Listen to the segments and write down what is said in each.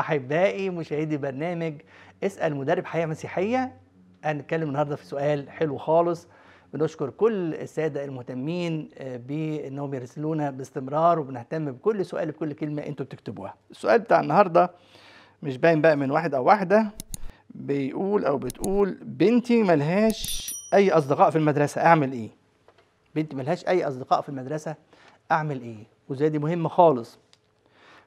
احبائي مشاهدي برنامج اسال مدرب حياه مسيحيه هنتكلم النهارده في سؤال حلو خالص بنشكر كل الساده المهتمين آه، بانهم يرسلونا باستمرار وبنهتم بكل سؤال بكل كلمه انتوا بتكتبوها السؤال بتاع النهارده مش باين بقى من واحد او واحده بيقول او بتقول بنتي ملهاش اي اصدقاء في المدرسه اعمل ايه بنتي ملهاش اي اصدقاء في المدرسه اعمل ايه وزي دي مهمه خالص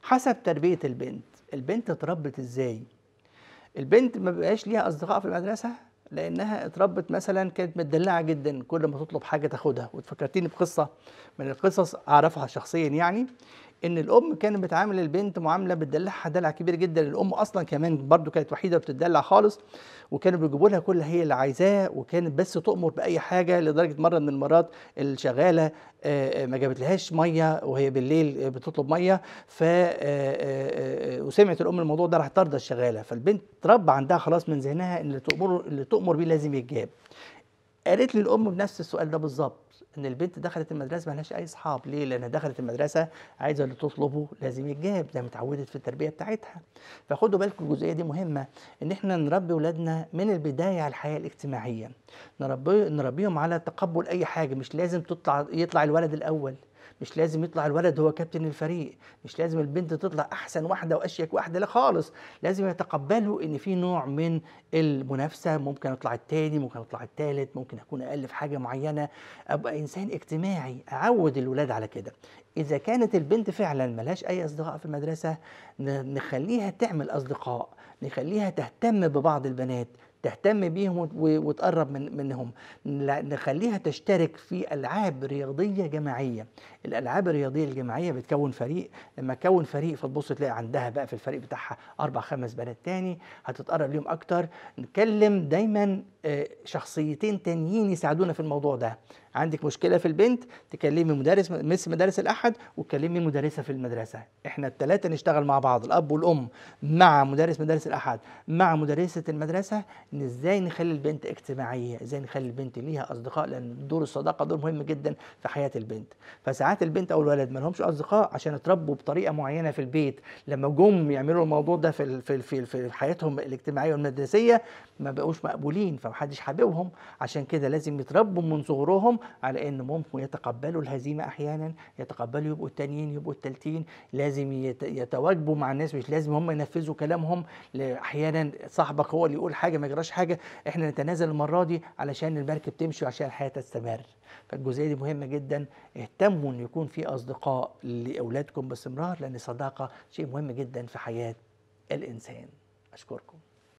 حسب تربيه البنت البنت اتربت ازاي البنت ما بقاش ليها اصدقاء في المدرسه لانها اتربت مثلا كانت متدلعه جدا كل ما تطلب حاجه تاخدها وتفكرتيني بقصه من القصص اعرفها شخصيا يعني ان الام كانت بتعامل البنت معامله بتدلعها دلع كبير جدا الام اصلا كمان برده كانت وحيده بتدلع خالص وكانوا بيجيبوا لها كل هي اللي عايزاه وكانت بس تؤمر باي حاجه لدرجه مره من المرات الشغاله آه، آه، ما جابتلهاش ميه وهي بالليل بتطلب ميه ف آه، وسمعت الام الموضوع ده راح طرد الشغاله فالبنت تربى عندها خلاص من ذهنها ان اللي تؤمر اللي تؤمر بيه لازم يتجاب قالت لي الام بنفس السؤال ده بالظبط ان البنت دخلت المدرسه مالهاش اي اصحاب ليه لانها دخلت المدرسه عايزه اللي تطلبه لازم يتجاب ده متعودت في التربيه بتاعتها فخدوا بالكم الجزئيه دي مهمه ان احنا نربي اولادنا من البدايه على الحياه الاجتماعيه نربي نربيهم على تقبل اي حاجه مش لازم تطلع يطلع الولد الاول مش لازم يطلع الولد هو كابتن الفريق مش لازم البنت تطلع احسن واحده واشيك واحده لا خالص لازم يتقبلوا ان في نوع من المنافسه ممكن اطلع التاني ممكن اطلع التالت ممكن اكون اقل في حاجه معينه ابقى انسان اجتماعي اعود الولاد على كده اذا كانت البنت فعلا ملهاش اي اصدقاء في المدرسه نخليها تعمل اصدقاء نخليها تهتم ببعض البنات تهتم بيهم وتقرب من منهم نخليها تشترك في العاب رياضيه جماعيه الالعاب الرياضيه الجماعيه بتكون فريق لما تكون فريق فتبص تلاقي عندها بقى في الفريق بتاعها اربع خمس بنات تاني هتتقرب ليهم اكتر نكلم دايما آه، شخصيتين تانيين يساعدونا في الموضوع ده عندك مشكله في البنت تكلمي مدرس مس مدارس الاحد وتكلمي مدرسه في المدرسه احنا الثلاثه نشتغل مع بعض الاب والام مع مدرس مدارس الاحد مع مدرسه المدرسه ان ازاي نخلي البنت اجتماعيه ازاي نخلي البنت ليها اصدقاء لان دور الصداقه دور مهم جدا في حياه البنت فساعات البنت او الولد ما لهمش اصدقاء عشان اتربوا بطريقه معينه في البيت لما جم يعملوا الموضوع ده في في في, في حياتهم الاجتماعيه والمدرسيه ما بقوش مقبولين فمحدش حاببهم عشان كده لازم يتربوا من صغرهم على ان ممكن يتقبلوا الهزيمه احيانا يتقبلوا يبقوا التانيين يبقوا التالتين لازم يتواجبوا مع الناس مش لازم هم ينفذوا كلامهم احيانا صاحبك هو اللي يقول حاجه ما يجراش حاجه احنا نتنازل المره دي علشان المركب تمشي وعشان الحياه تستمر فالجزئيه دي مهمه جدا اهتموا ان يكون في اصدقاء لاولادكم باستمرار لان الصداقه شيء مهم جدا في حياه الانسان اشكركم